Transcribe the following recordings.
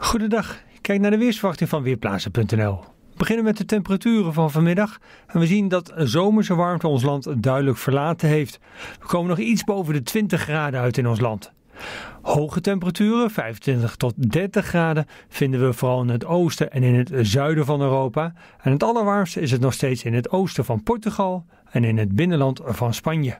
Goedendag, kijk naar de weersverwachting van Weerplaatsen.nl. We beginnen met de temperaturen van vanmiddag en we zien dat zomerse warmte ons land duidelijk verlaten heeft. We komen nog iets boven de 20 graden uit in ons land. Hoge temperaturen, 25 tot 30 graden, vinden we vooral in het oosten en in het zuiden van Europa. En het allerwarmste is het nog steeds in het oosten van Portugal en in het binnenland van Spanje.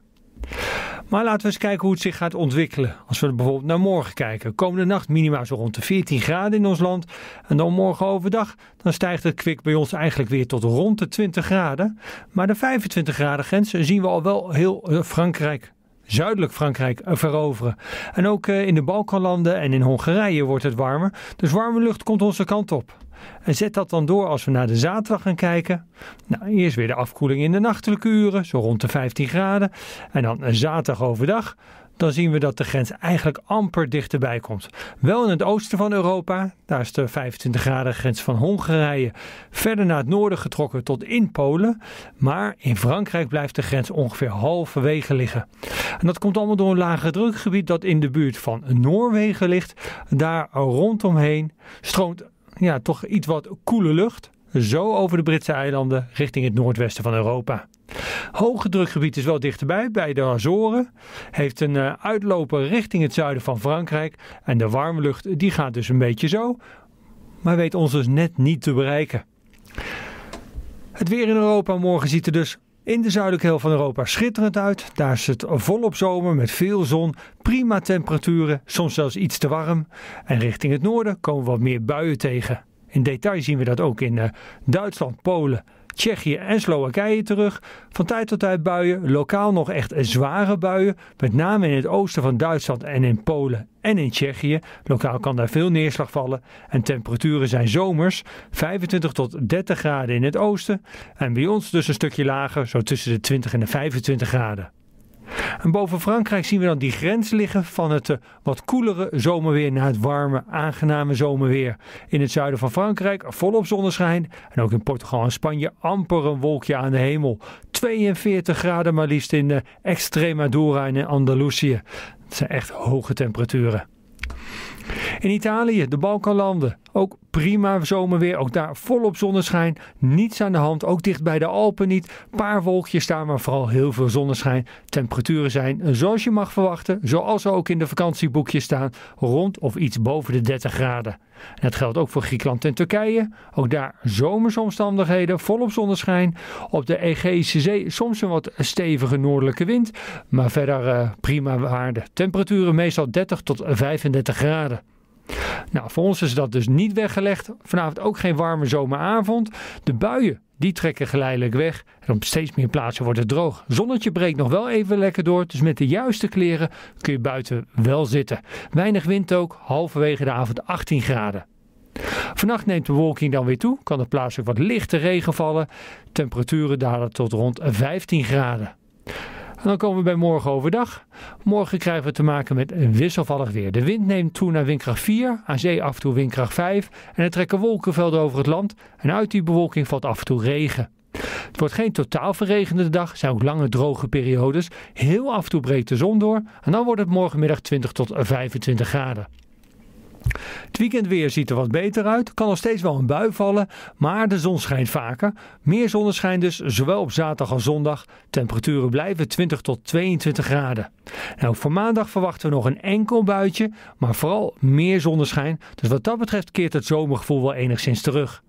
Maar laten we eens kijken hoe het zich gaat ontwikkelen. Als we bijvoorbeeld naar morgen kijken. Komende nacht minimaal zo rond de 14 graden in ons land. En dan morgen overdag, dan stijgt het kwik bij ons eigenlijk weer tot rond de 20 graden. Maar de 25 graden grens zien we al wel heel eh, Frankrijk zuidelijk Frankrijk veroveren. En ook eh, in de Balkanlanden en in Hongarije wordt het warmer. Dus warme lucht komt onze kant op. En zet dat dan door als we naar de zaterdag gaan kijken. Nou, eerst weer de afkoeling in de nachtelijke uren, zo rond de 15 graden. En dan eh, zaterdag overdag dan zien we dat de grens eigenlijk amper dichterbij komt. Wel in het oosten van Europa, daar is de 25 graden grens van Hongarije verder naar het noorden getrokken tot in Polen. Maar in Frankrijk blijft de grens ongeveer halverwege liggen. En dat komt allemaal door een lage drukgebied dat in de buurt van Noorwegen ligt. Daar rondomheen stroomt ja, toch iets wat koele lucht. Zo over de Britse eilanden richting het noordwesten van Europa. Hoge drukgebied is wel dichterbij, bij de Azoren. Heeft een eh, uitloper richting het zuiden van Frankrijk. En de warme lucht die gaat dus een beetje zo. Maar weet ons dus net niet te bereiken. Het weer in Europa morgen ziet er dus in de zuidelijke helft van Europa schitterend uit. Daar is het volop zomer met veel zon, prima temperaturen, soms zelfs iets te warm. En richting het noorden komen we wat meer buien tegen. In detail zien we dat ook in eh, Duitsland, Polen, Tsjechië en Slowakije terug. Van tijd tot tijd buien, lokaal nog echt zware buien, met name in het oosten van Duitsland en in Polen en in Tsjechië. Lokaal kan daar veel neerslag vallen en temperaturen zijn zomers 25 tot 30 graden in het oosten en bij ons dus een stukje lager, zo tussen de 20 en de 25 graden. En boven Frankrijk zien we dan die grens liggen van het eh, wat koelere zomerweer naar het warme, aangename zomerweer. In het zuiden van Frankrijk volop zonneschijn en ook in Portugal en Spanje amper een wolkje aan de hemel. 42 graden maar liefst in eh, Extremadura en in Andalusië. Het zijn echt hoge temperaturen. In Italië, de Balkanlanden. Ook prima zomerweer, ook daar volop zonneschijn. Niets aan de hand, ook dicht bij de Alpen niet. Paar wolkjes staan, maar vooral heel veel zonneschijn. Temperaturen zijn zoals je mag verwachten, zoals ze ook in de vakantieboekjes staan, rond of iets boven de 30 graden. En dat geldt ook voor Griekenland en Turkije. Ook daar zomersomstandigheden, volop zonneschijn. Op de Egeïsche Zee soms een wat stevige noordelijke wind, maar verder eh, prima waarde. Temperaturen meestal 30 tot 35 graden. Nou, voor ons is dat dus niet weggelegd. Vanavond ook geen warme zomeravond. De buien die trekken geleidelijk weg. En op steeds meer plaatsen wordt het droog. Zonnetje breekt nog wel even lekker door. Dus met de juiste kleren kun je buiten wel zitten. Weinig wind ook, halverwege de avond 18 graden. Vannacht neemt de bewolking dan weer toe. Kan er plaatselijk wat lichte regen vallen. Temperaturen dalen tot rond 15 graden. En dan komen we bij morgen overdag. Morgen krijgen we te maken met wisselvallig weer. De wind neemt toe naar windkracht 4, aan zee af en toe windkracht 5. En er trekken wolkenvelden over het land. En uit die bewolking valt af en toe regen. Het wordt geen totaal verregende dag, zijn ook lange droge periodes. Heel af en toe breekt de zon door en dan wordt het morgenmiddag 20 tot 25 graden. Het weekendweer ziet er wat beter uit. Kan nog steeds wel een bui vallen, maar de zon schijnt vaker. Meer zonneschijn dus, zowel op zaterdag als zondag. Temperaturen blijven 20 tot 22 graden. Nou, voor maandag verwachten we nog een enkel buitje, maar vooral meer zonneschijn. Dus wat dat betreft keert het zomergevoel wel enigszins terug.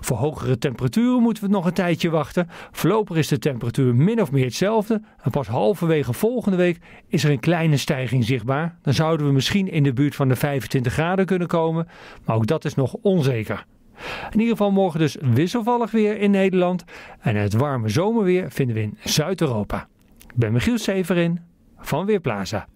Voor hogere temperaturen moeten we nog een tijdje wachten. Voorlopig is de temperatuur min of meer hetzelfde. En pas halverwege volgende week is er een kleine stijging zichtbaar. Dan zouden we misschien in de buurt van de 25 graden kunnen komen. Maar ook dat is nog onzeker. In ieder geval morgen dus wisselvallig weer in Nederland. En het warme zomerweer vinden we in Zuid-Europa. Ik ben Michiel Severin van Weerplaza.